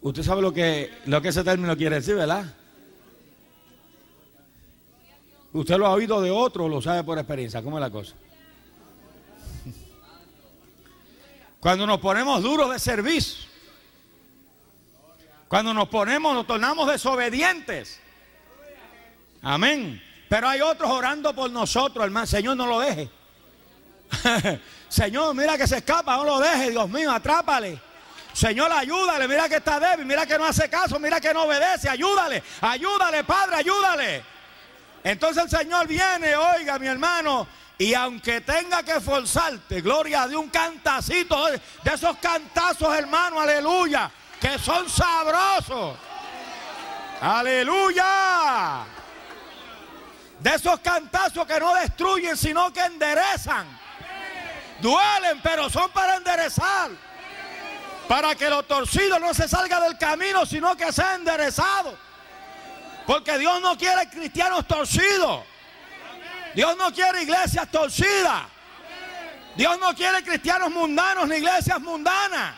[SPEAKER 1] Usted sabe lo que, lo que ese término quiere decir, ¿verdad? Usted lo ha oído de otros, lo sabe por experiencia. ¿Cómo es la cosa? Cuando nos ponemos duros de servicio, cuando nos ponemos, nos tornamos desobedientes. Amén. Pero hay otros orando por nosotros, hermano. Señor, no lo deje. [laughs] Señor, mira que se escapa, no lo deje, Dios mío, atrápale. Señor, ayúdale, mira que está débil, mira que no hace caso, mira que no obedece, ayúdale, ayúdale, Padre, ayúdale. Entonces el Señor viene, oiga mi hermano, y aunque tenga que forzarte, gloria de un cantacito, de esos cantazos, hermano, aleluya, que son sabrosos. Aleluya. De esos cantazos que no destruyen, sino que enderezan. Duelen, pero son para enderezar. Para que lo torcido no se salga del camino, sino que sea enderezado. Porque Dios no quiere cristianos torcidos. Dios no quiere iglesias torcidas. Dios no quiere cristianos mundanos ni iglesias mundanas.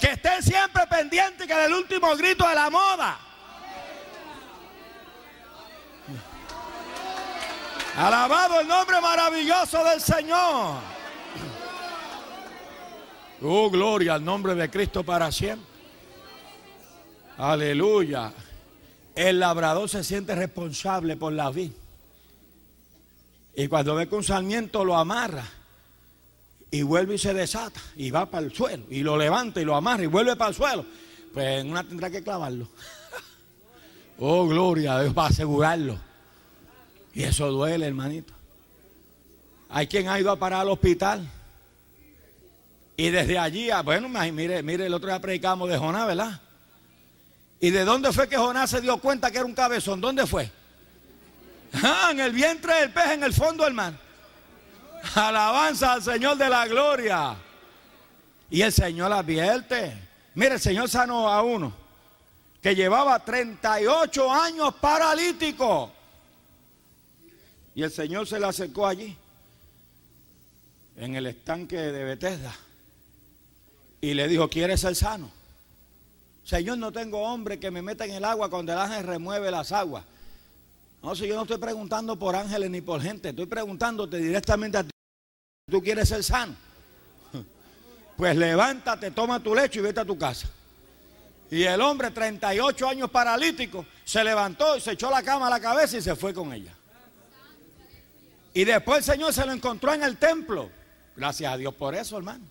[SPEAKER 1] Que estén siempre pendientes que del último grito de la moda. Alabado el nombre maravilloso del Señor. Oh, gloria al nombre de Cristo para siempre. Aleluya. El labrador se siente responsable por la vida. Y cuando ve que un sarmiento lo amarra y vuelve y se desata y va para el suelo y lo levanta y lo amarra y vuelve para el suelo, pues en una tendrá que clavarlo. [laughs] oh, gloria a Dios para asegurarlo. Y eso duele, hermanito. Hay quien ha ido a parar al hospital y desde allí, bueno, mire, mire, el otro día predicamos de Jonás, ¿verdad? ¿Y de dónde fue que Jonás se dio cuenta que era un cabezón? ¿Dónde fue? Ah, en el vientre del pez, en el fondo del mar. Alabanza al Señor de la gloria. Y el Señor advierte. Mire, el Señor sanó a uno que llevaba 38 años paralítico. Y el Señor se le acercó allí, en el estanque de Betesda. Y le dijo, ¿quieres ser sano? Señor, no tengo hombre que me meta en el agua cuando el ángel remueve las aguas. No, si yo no estoy preguntando por ángeles ni por gente, estoy preguntándote directamente a ti. ¿Tú quieres ser sano? [laughs] Pues levántate, toma tu lecho y vete a tu casa. Y el hombre, 38 años paralítico, se levantó y se echó la cama a la cabeza y se fue con ella. Y después el Señor se lo encontró en el templo. Gracias a Dios por eso, hermano.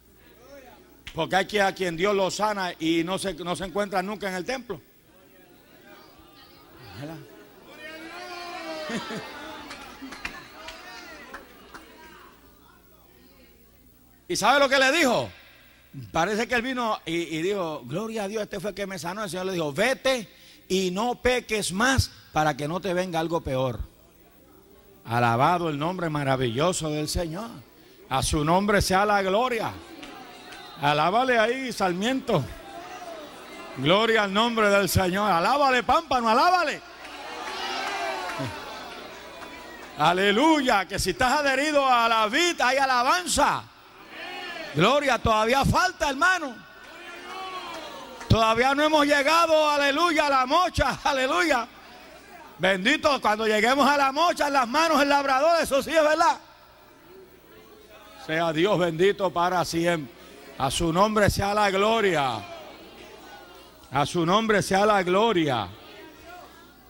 [SPEAKER 1] Porque hay a quien Dios lo sana y no se, no se encuentra nunca en el templo. [laughs] ¿Y sabe lo que le dijo? Parece que él vino y, y, dijo, gloria a Dios, este fue el que me sanó. El Señor le dijo, vete y no peques más para que no te venga algo peor. Alabado el nombre maravilloso del Señor. A su nombre sea la gloria. Alábale ahí, Sarmiento. Gloria al nombre del Señor. Alábale, pámpano, alábale. Aleluya, que si estás adherido a la vida, hay alabanza. Gloria, todavía falta, hermano. Todavía no hemos llegado, aleluya, a la mocha, aleluya. Bendito, cuando lleguemos a la mocha, en las manos el labrador, eso sí es verdad. Sea Dios bendito para siempre. A su nombre sea la gloria. A su nombre sea la gloria.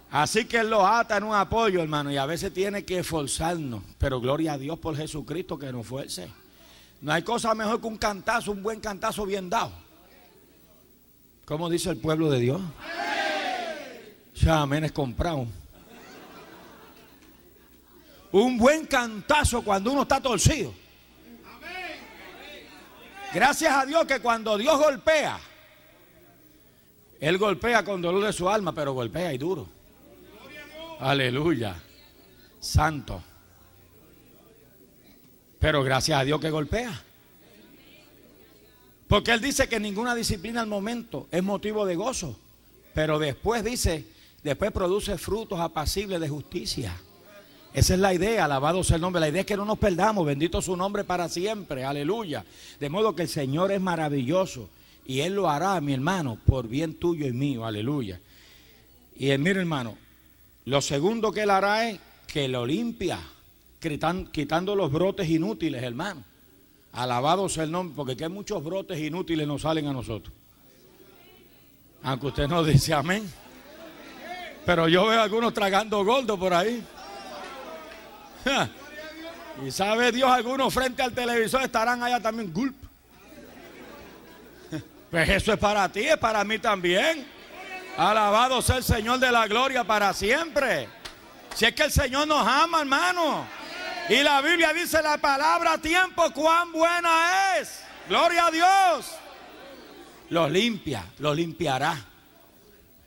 [SPEAKER 1] Así que Él lo ata en un apoyo, hermano, y a veces tiene que esforzarnos. Pero gloria a Dios por Jesucristo que nos fuerce. No hay cosa mejor que un cantazo, un buen cantazo bien dado. ¿Cómo dice el pueblo de Dios. Ya, amén, es comprado. Un buen cantazo cuando uno está torcido. Gracias a Dios que cuando Dios golpea, Él golpea con dolor de su alma, pero golpea y duro. Aleluya. Santo. Pero gracias a Dios que golpea. Porque Él dice que ninguna disciplina al momento es motivo de gozo. Pero después dice, después produce frutos apacibles de justicia. Esa es la idea, alabado sea el nombre. La idea es que no nos perdamos, bendito su nombre para siempre, aleluya. De modo que el Señor es maravilloso y Él lo hará, mi hermano, por bien tuyo y mío, aleluya. Y él, mira, hermano, lo segundo que Él hará es que lo limpia, quitando los brotes inútiles, hermano. Alabado sea el nombre, porque que muchos brotes inútiles nos salen a nosotros. Aunque usted no [laughs] dice amén. Pero yo veo a algunos tragando gordo por ahí. [laughs] y sabe Dios, algunos frente al televisor estarán allá también. Gulp. [laughs] Pues eso es para ti, es para mí también. Alabado sea el Señor de la gloria para siempre. Si es que el Señor nos ama, hermano. Y la Biblia dice la palabra tiempo, cuán buena es. Gloria a Dios. Los limpia, lo limpiará.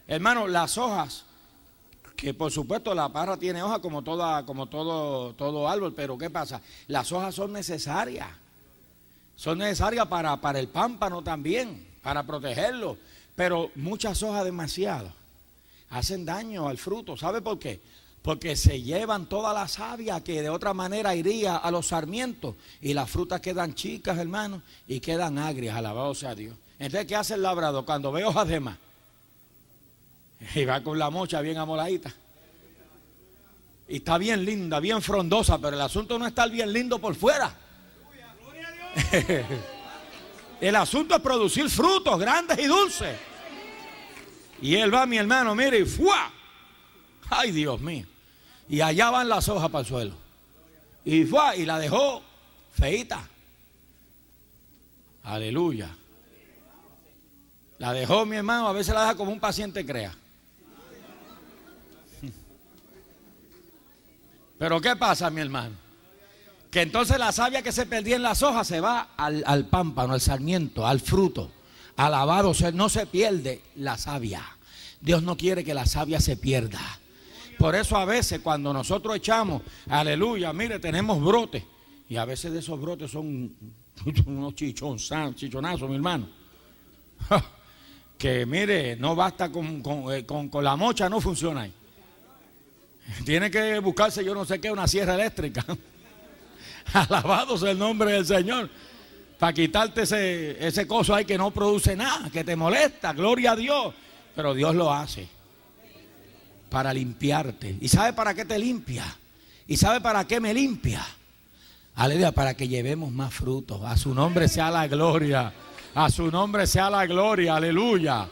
[SPEAKER 1] Hermano, las hojas que por supuesto la parra tiene hojas como, toda, como todo, todo árbol, pero ¿qué pasa? Las hojas son necesarias. Son necesarias para, para el pámpano también, para protegerlo. Pero muchas hojas demasiado hacen daño al fruto. ¿Sabe por qué? Porque se llevan toda la savia que de otra manera iría a los sarmientos. Y las frutas quedan chicas, hermano, y quedan agrias, alabado sea Dios. Entonces, ¿qué hace el labrado cuando ve hojas de más? Y va con la mocha bien amoladita. Y está bien linda, bien frondosa, pero el asunto no es estar bien lindo por fuera. [laughs] el asunto es producir frutos grandes y dulces. Y él va, mi hermano, mire, y ¡fuá! ¡Ay, Dios mío! Y allá van las hojas para el suelo. Y ¡fuá! Y la dejó feita. Aleluya. La dejó mi hermano, a veces la deja como un paciente crea. Pero ¿qué pasa, mi hermano? Que entonces la savia que se perdía en las hojas se va al, pámpano, al sarmiento, al fruto. Alabado sea, no se pierde la savia. Dios no quiere que la savia se pierda. Por eso a veces cuando nosotros echamos, aleluya, mire, tenemos brotes. Y a veces de esos brotes son [laughs] unos chichonazos, mi hermano. [laughs] que mire, no basta con, con, eh, con, con la mocha, no funciona ahí. Tiene que buscarse, yo no sé qué, una sierra eléctrica. [laughs] Alabado sea el nombre del Señor. Para quitarte ese, ese coso ahí que no produce nada, que te molesta. Gloria a Dios. Pero Dios lo hace. Para limpiarte. ¿Y sabe para qué te limpia? ¿Y sabe para qué me limpia? Aleluya, para que llevemos más frutos. A su nombre sea la gloria. A su nombre sea la gloria. Aleluya.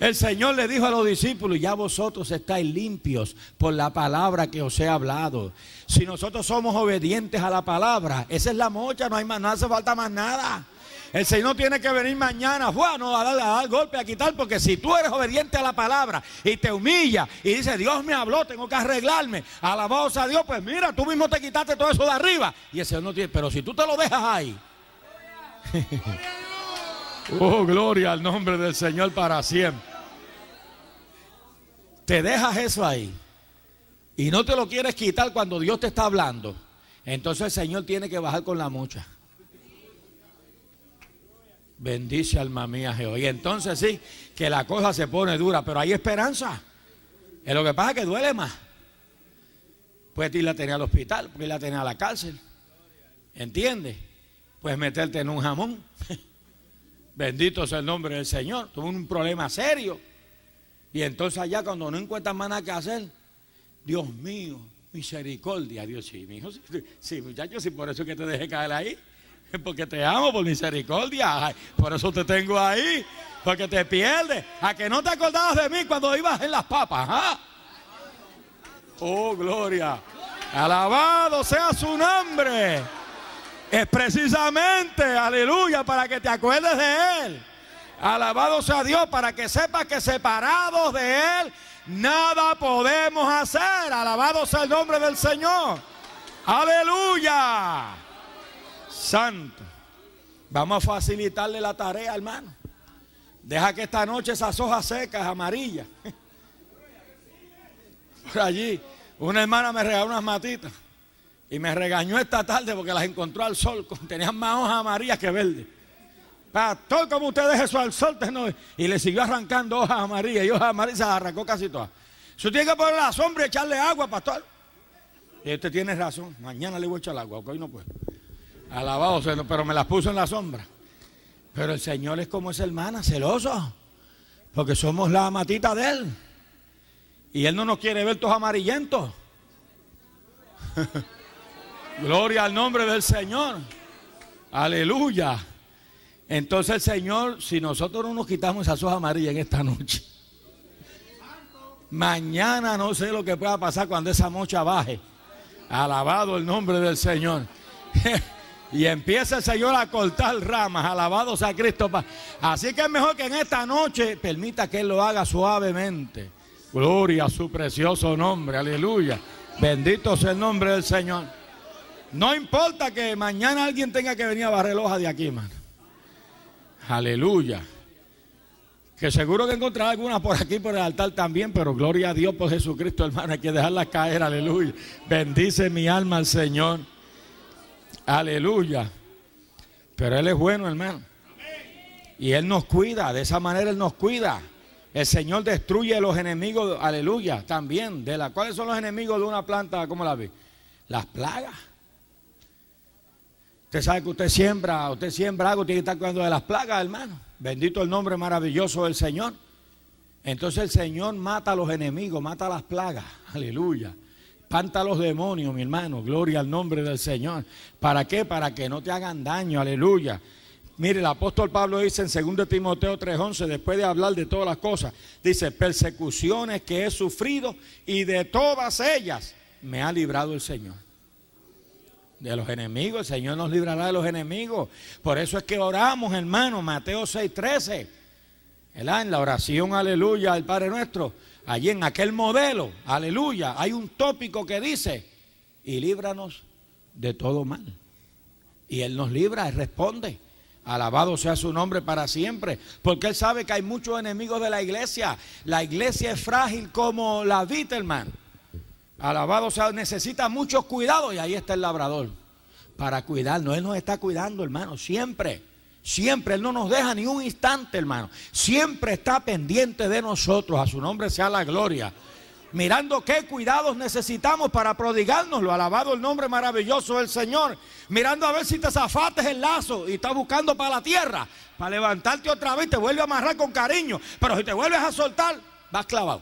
[SPEAKER 1] El Señor le dijo a los discípulos, ya vosotros estáis limpios por la palabra que os he hablado. Si nosotros somos obedientes a la palabra, esa es la mocha, no, hay más, no hace falta más nada. El Señor tiene que venir mañana, Juan, a dar, a dar golpe, a quitar, porque si tú eres obediente a la palabra y te humilla y dices, Dios me habló, tengo que arreglarme, alabados a Dios, pues mira, tú mismo te quitaste todo eso de arriba. Y el no tiene, pero si tú te lo dejas ahí. [laughs] oh, gloria al nombre del Señor para siempre te dejas eso ahí y no te lo quieres quitar cuando Dios te está hablando, entonces el Señor tiene que bajar con la mucha. Bendice alma mía Jehová. Y entonces sí, que la cosa se pone dura, pero hay esperanza. Es lo que pasa que duele más. Puedes irla a tener al hospital, puedes la tener a la cárcel. ¿Entiendes? Puedes meterte en un jamón. [laughs] Bendito sea el nombre del Señor. tuve un problema serio. Y entonces allá cuando no encuentras más nada que hacer, Dios mío, misericordia, Dios sí, mi hijo, sí, muchachos, sí, por eso que te dejé caer ahí, porque te amo por misericordia, por eso te tengo ahí, porque te pierdes, a que no te acordabas de mí cuando ibas en las papas, ¿ah? Oh, gloria, alabado sea su nombre, es precisamente, aleluya, para que te acuerdes de él. Alabado sea Dios para que sepa que separados de Él nada podemos hacer. Alabado sea el nombre del Señor. Aleluya. Santo. Vamos a facilitarle la tarea, hermano. Deja que esta noche esas hojas secas, amarillas. Por allí, una hermana me regaló unas matitas. Y me regañó esta tarde porque las encontró al sol. [laughs] Tenían más hojas amarillas que verdes. Pastor, como usted deje eso al sol, y le siguió arrancando hojas amarillas y hojas amarillas se arrancó casi todas. Si usted tiene que poner la sombra y echarle agua, pastor. Y usted tiene razón, mañana le voy a echar agua, hoy no puedo. Alabado, pero me las puso en la sombra. Pero el Señor es como esa hermana, celoso, porque somos la matita de Él. Y Él no nos quiere ver todos amarillentos. [laughs] Gloria al nombre del Señor. Aleluya. Entonces, Señor, si nosotros no nos quitamos esas hojas amarilla en esta noche, mañana no sé lo que pueda pasar cuando esa mocha baje. Alabado el nombre del Señor. [laughs] y empieza el Señor a cortar ramas. Alabado sea Cristo. Así que es mejor que en esta noche permita que Él lo haga suavemente. Gloria a su precioso nombre. Aleluya. Bendito sea el nombre del Señor. No importa que mañana alguien tenga que venir a barrer hoja de aquí, hermano. Aleluya. Que seguro que encontrará algunas por aquí, por el altar también, pero gloria a Dios por Jesucristo, hermano. Hay que dejarla caer, aleluya. Bendice mi alma al Señor. Aleluya. Pero Él es bueno, hermano. Y Él nos cuida, de esa manera Él nos cuida. El Señor destruye los enemigos, aleluya, también. De la, ¿Cuáles son los enemigos de una planta cómo la vi? Las plagas. Usted sabe que usted siembra, usted siembra algo, tiene que estar cuidando de las plagas, hermano. Bendito el nombre maravilloso del Señor. Entonces el Señor mata a los enemigos, mata a las plagas. [laughs] Aleluya. Panta a los demonios, mi hermano. Gloria al nombre del Señor. ¿Para qué? Para que no te hagan daño. Aleluya. Mire, el apóstol Pablo dice en 2 Timoteo 3:11, después de hablar de todas las cosas, dice, persecuciones que he sufrido y de todas ellas me ha librado el Señor. De los enemigos, el Señor nos librará de los enemigos. Por eso es que oramos, hermano, Mateo 6:13. En la oración, aleluya, al Padre nuestro. Allí en aquel modelo, aleluya, hay un tópico que dice, y líbranos de todo mal. Y Él nos libra, y responde. Alabado sea su nombre para siempre, porque Él sabe que hay muchos enemigos de la iglesia. La iglesia es frágil como la vida, Alabado sea, necesita muchos cuidados y ahí está el labrador para cuidarnos. Él nos está cuidando, hermano, siempre. Siempre, Él no nos deja ni un instante, hermano. Siempre está pendiente de nosotros. A su nombre sea la gloria. Mirando qué cuidados necesitamos para prodigárnoslo. Alabado el nombre maravilloso del Señor. Mirando a ver si te zafates el lazo y estás buscando para la tierra. Para levantarte otra vez, te vuelve a amarrar con cariño. Pero si te vuelves a soltar, vas clavado.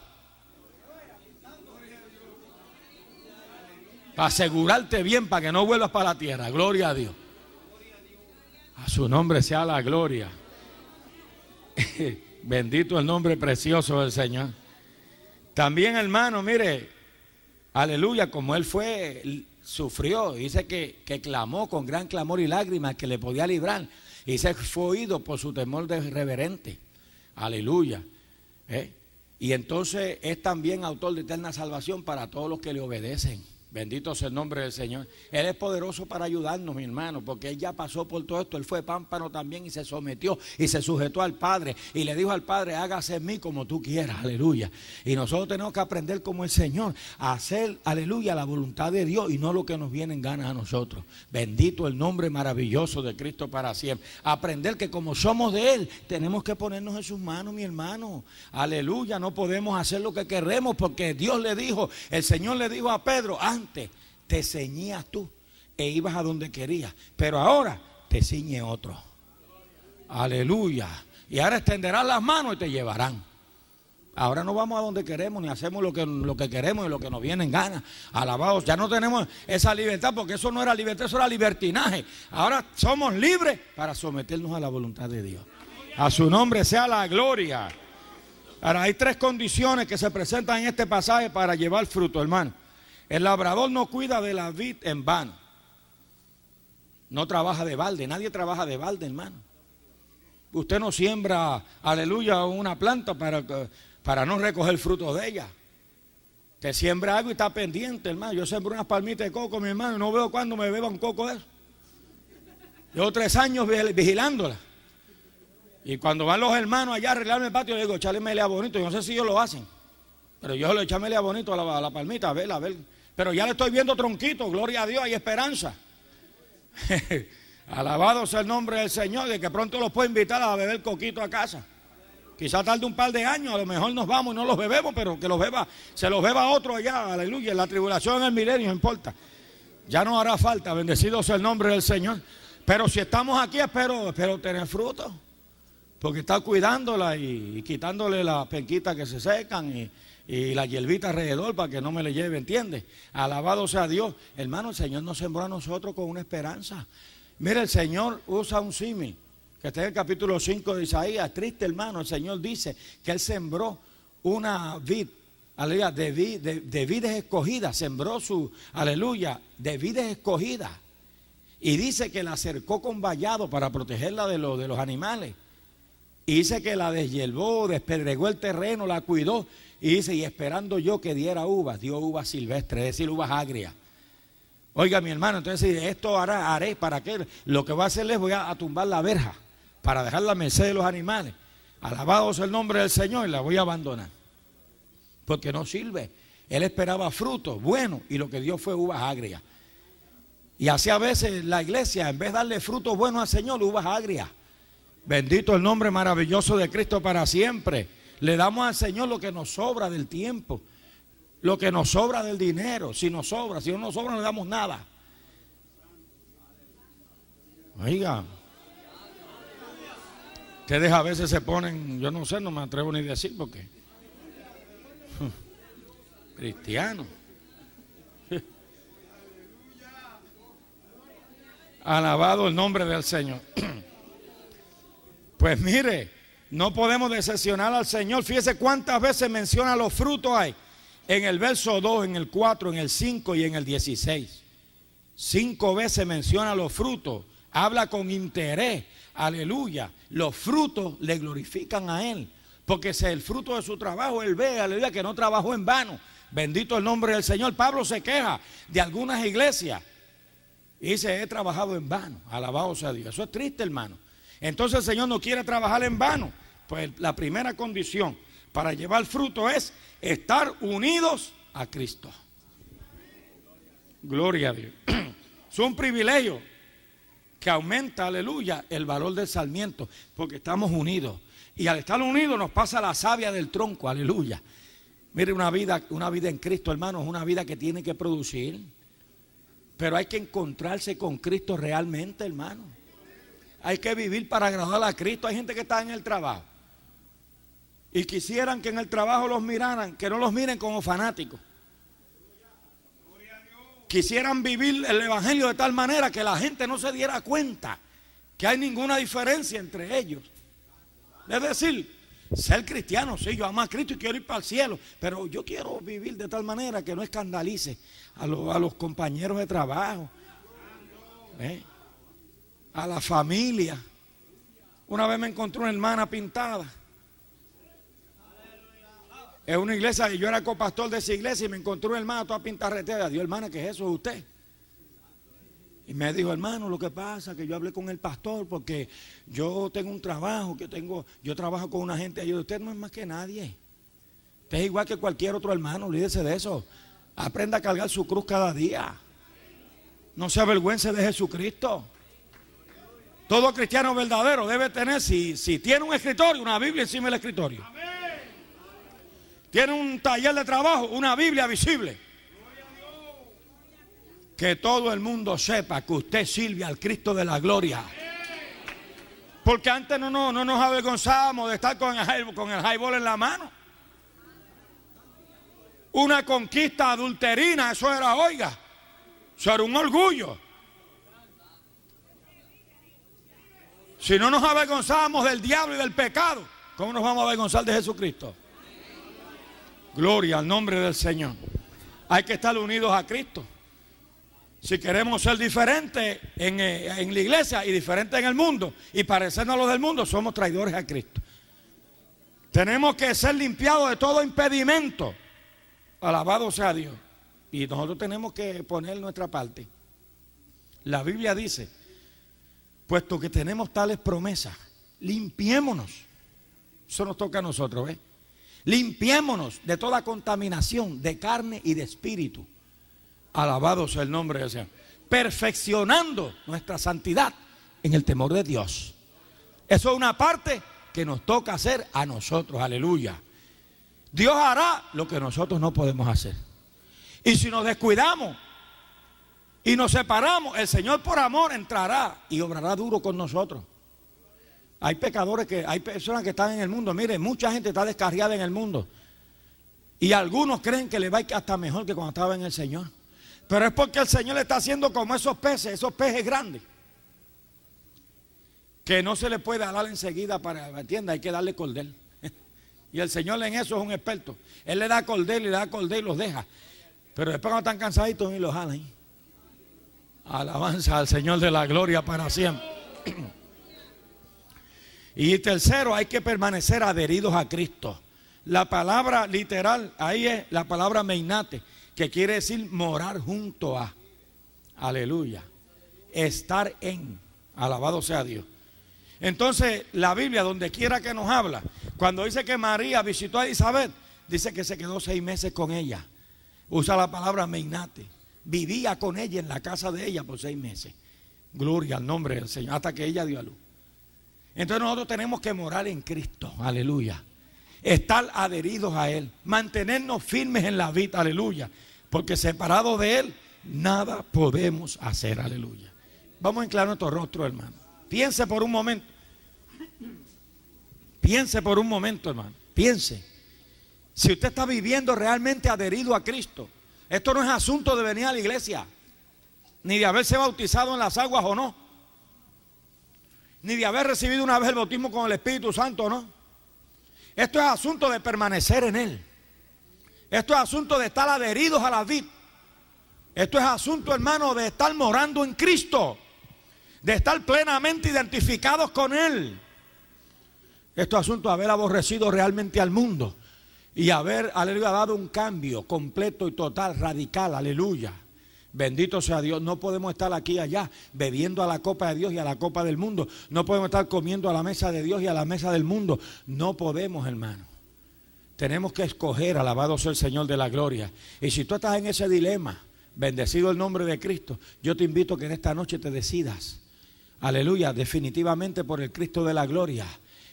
[SPEAKER 1] asegurarte bien para que no vuelvas para la tierra. Gloria a Dios. A su nombre sea la gloria. [laughs] Bendito el nombre precioso del Señor. También, hermano, mire, aleluya, como él fue, sufrió, dice que, que clamó con gran clamor y lágrimas que le podía librar. Y se fue oído por su temor de reverente. Aleluya. ¿Eh? Y entonces es también autor de eterna salvación para todos los que le obedecen. Bendito sea el nombre del Señor. Él es poderoso para ayudarnos, mi hermano, porque Él ya pasó por todo esto. Él fue pámpano también y se sometió y se sujetó al Padre. Y le dijo al Padre, hágase en mí como tú quieras, aleluya. Y nosotros tenemos que aprender como el Señor a hacer, aleluya, la voluntad de Dios y no lo que nos vienen ganas a nosotros. Bendito el nombre maravilloso de Cristo para siempre. Aprender que como somos de Él, tenemos que ponernos en sus manos, mi hermano. Aleluya, no podemos hacer lo que queremos porque Dios le dijo, el Señor le dijo a Pedro, te ceñías tú e ibas a donde querías, pero ahora te ciñe otro. Aleluya. Y ahora extenderás las manos y te llevarán. Ahora no vamos a donde queremos, ni hacemos lo que, lo que queremos y lo que nos viene en gana. Alabados, ya no tenemos esa libertad porque eso no era libertad, eso era libertinaje. Ahora somos libres para someternos a la voluntad de Dios. A su nombre sea la gloria. Ahora hay tres condiciones que se presentan en este pasaje para llevar fruto, hermano. El labrador no cuida de la vid en vano. No trabaja de balde, nadie trabaja de balde, hermano. Usted no siembra, aleluya, una planta para, para no recoger frutos de ella. Te siembra algo y está pendiente, hermano. Yo siembro unas palmitas de coco, mi hermano, no veo cuándo me beba un coco de eso. Llevo tres años vigilándola. Y cuando van los hermanos allá a arreglarme el patio, yo digo, echale melea bonito. Yo no sé si ellos lo hacen, pero yo le echame melea bonito a la, la palmita, a verla, a ver pero ya le estoy viendo tronquito, gloria a Dios, hay esperanza. [laughs] Alabado sea el nombre del Señor, de que pronto los puedo invitar a beber coquito a casa. Quizá tarde un par de años, a lo mejor nos vamos y no los bebemos, pero que los beba, se los beba otro allá, aleluya. La tribulación en el milenio, no importa. Ya no hará falta, bendecido sea el nombre del Señor. Pero si estamos aquí, espero, espero tener fruto, porque está cuidándola y, quitándole las penquitas que se secan y, y la hierbita alrededor para que no me le lleve, ¿entiendes? Alabado sea Dios. Hermano, el Señor nos sembró a nosotros con una esperanza. Mira, el Señor usa un simi, que está en el capítulo 5 de Isaías. Triste, hermano, el Señor dice que Él sembró una vid, aleluya, de, vides escogidas, sembró su, aleluya, de vides escogidas. Y dice que la acercó con vallado para protegerla de, de los animales. Y dice que la deshielvó, despedregó el terreno, la cuidó. Y dice, y esperando yo que diera uvas, dio uvas silvestres, es decir, uvas agrias. Oiga, mi hermano, entonces esto hará, haré para qué. Lo que va a hacer es voy a, tumbar la verja para dejar la merced de los animales. Alabados el nombre del Señor, y la voy a abandonar. Porque no sirve. Él esperaba frutos buenos y lo que dio fue uvas agrias. Y así a veces la iglesia, en vez de darle frutos buenos al Señor, uvas agrias. Bendito el nombre maravilloso de Cristo para siempre. Le damos al Señor lo que nos sobra del tiempo, lo que nos sobra del dinero. Si nos sobra, si no nos sobra, no le damos nada. Oiga, ustedes a veces se ponen, yo no sé, no me atrevo ni a decir qué. [laughs] Cristiano. [laughs] Alabado el nombre del Señor. [clears throat] Pues mire, no podemos decepcionar al Señor. Fíjese cuántas veces menciona los frutos hay. En el verso 2, en el 4, en el 5 y en el 16. Cinco veces menciona los frutos. Habla con interés. Aleluya. Los frutos le glorifican a Él. Porque es el fruto de su trabajo. Él ve, aleluya, que no trabajó en vano. Bendito el nombre del Señor. Pablo se queja de algunas iglesias. Y dice, he trabajado en vano. Alabado sea Dios. Eso es triste, hermano. Entonces el Señor no quiere trabajar en vano. Pues la primera condición para llevar fruto es estar unidos a Cristo. Gloria a Dios. [clears throat] Es un privilegio que aumenta, aleluya, el valor del salmiento, porque estamos unidos. Y al estar unidos nos pasa la savia del tronco, aleluya. Mire, una vida, una vida en Cristo, hermano, es una vida que tiene que producir. Pero hay que encontrarse con Cristo realmente, hermano. Hay que vivir para agradar a Cristo. Hay gente que está en el trabajo. Y quisieran que en el trabajo los miraran, que no los miren como fanáticos. Quisieran vivir el Evangelio de tal manera que la gente no se diera cuenta que hay ninguna diferencia entre ellos. Es decir, ser cristiano, sí, yo amo a Cristo y quiero ir para el cielo, pero yo quiero vivir de tal manera que no escandalice a, los compañeros de trabajo. ¿eh? a la familia. Una vez me encontró una hermana pintada. es una iglesia, y yo era copastor de esa iglesia y me encontró una hermana toda pintarreteada. Dios, hermana, ¿qué es eso? ¿Usted? Y me dijo, hermano, lo que pasa que yo hablé con el pastor porque yo tengo un trabajo, que tengo, yo trabajo con una gente. Y usted no es más que nadie. Usted es igual que cualquier otro hermano, olvídese de eso. Aprenda a cargar su cruz cada día. No se avergüence de Jesucristo. Todo cristiano verdadero debe tener, si, si tiene un escritorio, una Biblia encima del escritorio. Tiene un taller de trabajo, una Biblia visible. Que todo el mundo sepa que usted sirve al Cristo de la gloria. Porque antes no, no, no nos avergonzábamos de estar con el, con el highball en la mano. Una conquista adulterina, eso era, oiga, eso era un orgullo. Si no nos avergonzamos del diablo y del pecado, ¿cómo nos vamos a avergonzar de Jesucristo? Gloria al nombre del Señor. Hay que estar unidos a Cristo. Si queremos ser diferentes en, eh, en la iglesia y diferentes en el mundo y parecernos a los del mundo, somos traidores a Cristo. Tenemos que ser limpiados de todo impedimento. Alabado sea Dios. Y nosotros tenemos que poner nuestra parte. La Biblia dice Puesto que tenemos tales promesas, limpiémonos. Eso nos toca a nosotros, ¿ves? Limpiémonos de toda contaminación de carne y de espíritu. Alabado sea el nombre de Señor. Perfeccionando nuestra santidad en el temor de Dios. Eso es una parte que nos toca hacer a nosotros. Aleluya. Dios hará lo que nosotros no podemos hacer. Y si nos descuidamos, y nos separamos, el Señor por amor entrará y obrará duro con nosotros. Hay pecadores que, hay personas que están en el mundo. Mire, mucha gente está descarriada en el mundo. Y algunos creen que le va hasta mejor que cuando estaba en el Señor. Pero es porque el Señor le está haciendo como esos peces, esos peces grandes. Que no se le puede alar enseguida para la tienda, hay que darle cordel. [laughs] Y el Señor en eso es un experto. Él le da cordel y le da cordel y los deja. Pero después cuando están cansaditos y los jalan. Alabanza al Señor de la gloria para siempre. [clears throat] Y tercero, hay que permanecer adheridos a Cristo. La palabra literal, ahí es la palabra meinate, que quiere decir morar junto a. Aleluya. Estar en. Alabado sea Dios. Entonces, la Biblia, donde quiera que nos habla, cuando dice que María visitó a Isabel, dice que se quedó seis meses con ella. Usa la palabra meinate vivía con ella en la casa de ella por seis meses. Gloria al nombre del Señor, hasta que ella dio a luz. Entonces nosotros tenemos que morar en Cristo, aleluya. Estar adheridos a Él, mantenernos firmes en la vida, aleluya. Porque separados de Él, nada podemos hacer, aleluya. Vamos a enclarar nuestro rostro, hermano. Piense por un momento. Piense por un momento, hermano. Piense. Si usted está viviendo realmente adherido a Cristo, esto no es asunto de venir a la iglesia, ni de haberse bautizado en las aguas o no, ni de haber recibido una vez el bautismo con el Espíritu Santo o no. Esto es asunto de permanecer en Él. Esto es asunto de estar adheridos a la vida Esto es asunto, hermano, de estar morando en Cristo, de estar plenamente identificados con Él. Esto es asunto de haber aborrecido realmente al mundo y haber, aleluya, dado un cambio completo y total, radical, aleluya. Bendito sea Dios, no podemos estar aquí allá bebiendo a la copa de Dios y a la copa del mundo. No podemos estar comiendo a la mesa de Dios y a la mesa del mundo. No podemos, hermano. Tenemos que escoger, alabado sea el Señor de la gloria. Y si tú estás en ese dilema, bendecido el nombre de Cristo, yo te invito a que en esta noche te decidas. Aleluya, definitivamente por el Cristo de la gloria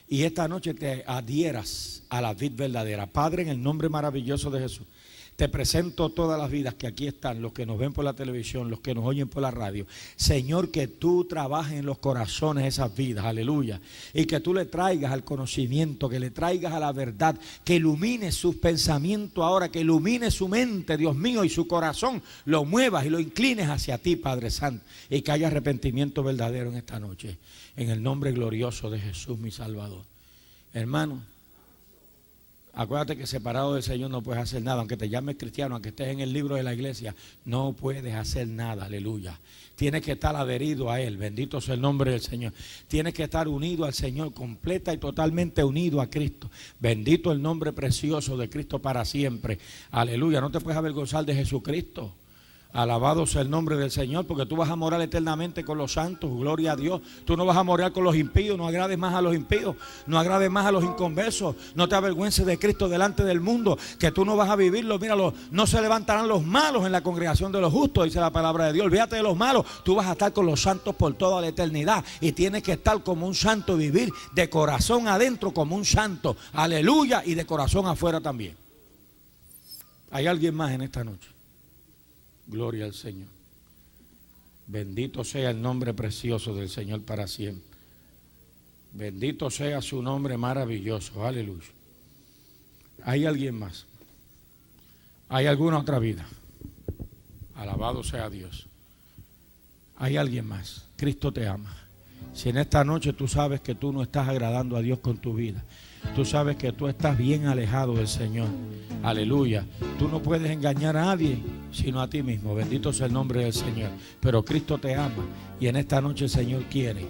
[SPEAKER 1] y esta noche te adhieras a la vid verdadera. Padre, en el nombre maravilloso de Jesús. Te presento todas las vidas que aquí están, los que nos ven por la televisión, los que nos oyen por la radio. Señor, que tú trabajes en los corazones esas vidas, aleluya. Y que tú le traigas al conocimiento, que le traigas a la verdad, que ilumine sus pensamientos ahora, que ilumine su mente, Dios mío, y su corazón. Lo muevas y lo inclines hacia ti, Padre Santo. Y que haya arrepentimiento verdadero en esta noche. En el nombre glorioso de Jesús, mi Salvador. Hermano. Acuérdate que separado del Señor no puedes hacer nada. Aunque te llames cristiano, aunque estés en el libro de la iglesia, no puedes hacer nada. Aleluya. Tienes que estar adherido a Él. Bendito sea el nombre del Señor. Tienes que estar unido al Señor, completa y totalmente unido a Cristo. Bendito el nombre precioso de Cristo para siempre. Aleluya. No te puedes avergonzar de Jesucristo. Alabado sea el nombre del Señor, porque tú vas a morar eternamente con los santos, gloria a Dios. Tú no vas a morar con los impíos, no agrades más a los impíos, no agrades más a los inconversos, no te avergüences de Cristo delante del mundo, que tú no vas a vivirlo. Míralo, no se levantarán los malos en la congregación de los justos, dice la palabra de Dios. Olvídate de los malos, tú vas a estar con los santos por toda la eternidad y tienes que estar como un santo, vivir de corazón adentro como un santo, aleluya, y de corazón afuera también. ¿Hay alguien más en esta noche? Gloria al Señor. Bendito sea el nombre precioso del Señor para siempre. Bendito sea su nombre maravilloso. Aleluya. ¿Hay alguien más? ¿Hay alguna otra vida? Alabado sea Dios. ¿Hay alguien más? Cristo te ama. Si en esta noche tú sabes que tú no estás agradando a Dios con tu vida tú sabes que tú estás bien alejado del Señor. Aleluya. Tú no puedes engañar a nadie sino a ti mismo. Bendito sea el nombre del Señor. Pero Cristo te ama y en esta noche el Señor quiere.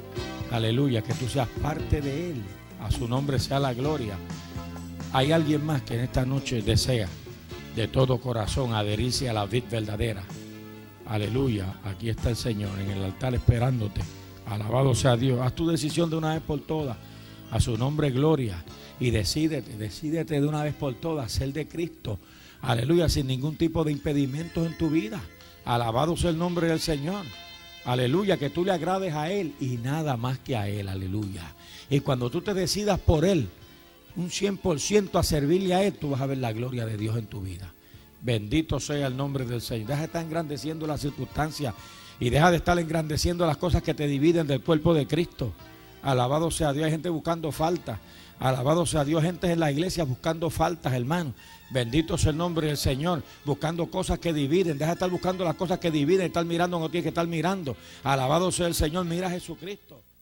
[SPEAKER 1] Aleluya, que tú seas parte de Él. A su nombre sea la gloria. Hay alguien más que en esta noche desea de todo corazón adherirse a la vid verdadera. Aleluya, aquí está el Señor en el altar esperándote. Alabado sea Dios. Haz tu decisión de una vez por todas. A su nombre, gloria y decídete, decídete de una vez por todas ser de Cristo. Aleluya, sin ningún tipo de impedimentos en tu vida. Alabado sea el nombre del Señor. Aleluya, que tú le agrades a Él y nada más que a Él. Aleluya. Y cuando tú te decidas por Él, un 100% a servirle a Él, tú vas a ver la gloria de Dios en tu vida. Bendito sea el nombre del Señor. Deja de estar engrandeciendo las circunstancias y deja de estar engrandeciendo las cosas que te dividen del cuerpo de Cristo. Alabado sea Dios. Hay gente buscando falta. Alabado sea Dios, gente en la iglesia buscando faltas, hermano. Bendito sea el nombre del Señor, buscando cosas que dividen. Deja de estar buscando las cosas que dividen, estar mirando no tiene que estar mirando. Alabado sea el Señor, mira a Jesucristo.